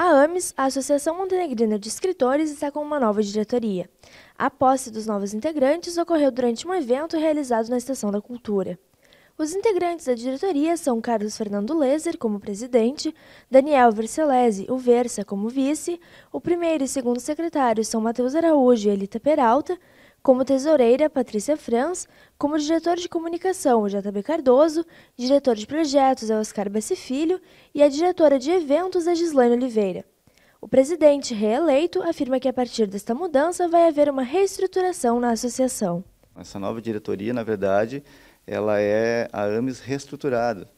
A AMES, a Associação Montenegrina de Escritores, está com uma nova diretoria. A posse dos novos integrantes ocorreu durante um evento realizado na Estação da Cultura. Os integrantes da diretoria são Carlos Fernando Lezer como presidente, Daniel Vercelese, o Versa, como vice, o primeiro e segundo secretário são Matheus Araújo e Elita Peralta, como tesoureira Patrícia Franz, como diretor de comunicação JB Cardoso, diretor de projetos Oscar Bessi Filho e a diretora de eventos Gislaine Oliveira. O presidente reeleito afirma que a partir desta mudança vai haver uma reestruturação na associação. Essa nova diretoria, na verdade, ela é a AMES reestruturada.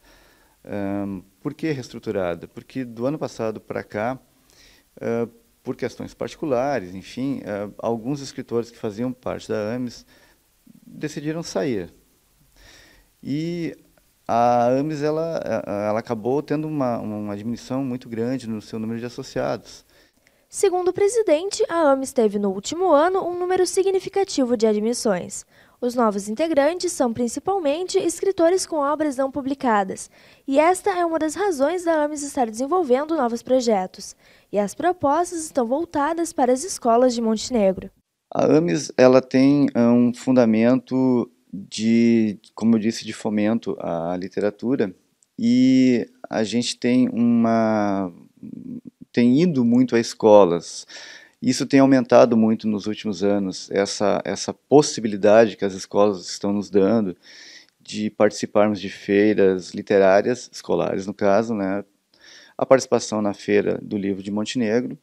Um, por que reestruturada? Porque do ano passado para cá, uh, por questões particulares, enfim, eh, alguns escritores que faziam parte da AMES decidiram sair. E a AMES ela, eh, eh, ela acabou tendo uma, uma diminuição muito grande no seu número de associados. Segundo o presidente, a AMES teve no último ano um número significativo de admissões. Os novos integrantes são principalmente escritores com obras não publicadas, e esta é uma das razões da AMES estar desenvolvendo novos projetos. E as propostas estão voltadas para as escolas de Montenegro. A AMES ela tem um fundamento de, como eu disse, de fomento à literatura, e a gente tem uma tem ido muito a escolas isso tem aumentado muito nos últimos anos, essa, essa possibilidade que as escolas estão nos dando de participarmos de feiras literárias, escolares no caso, né? a participação na feira do livro de Montenegro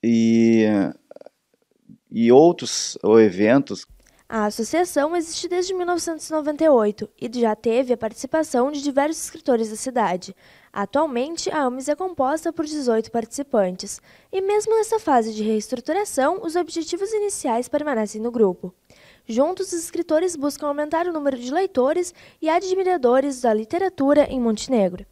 e, e outros ou eventos. A associação existe desde 1998 e já teve a participação de diversos escritores da cidade, Atualmente, a AMES é composta por 18 participantes, e mesmo nessa fase de reestruturação, os objetivos iniciais permanecem no grupo. Juntos, os escritores buscam aumentar o número de leitores e admiradores da literatura em Montenegro.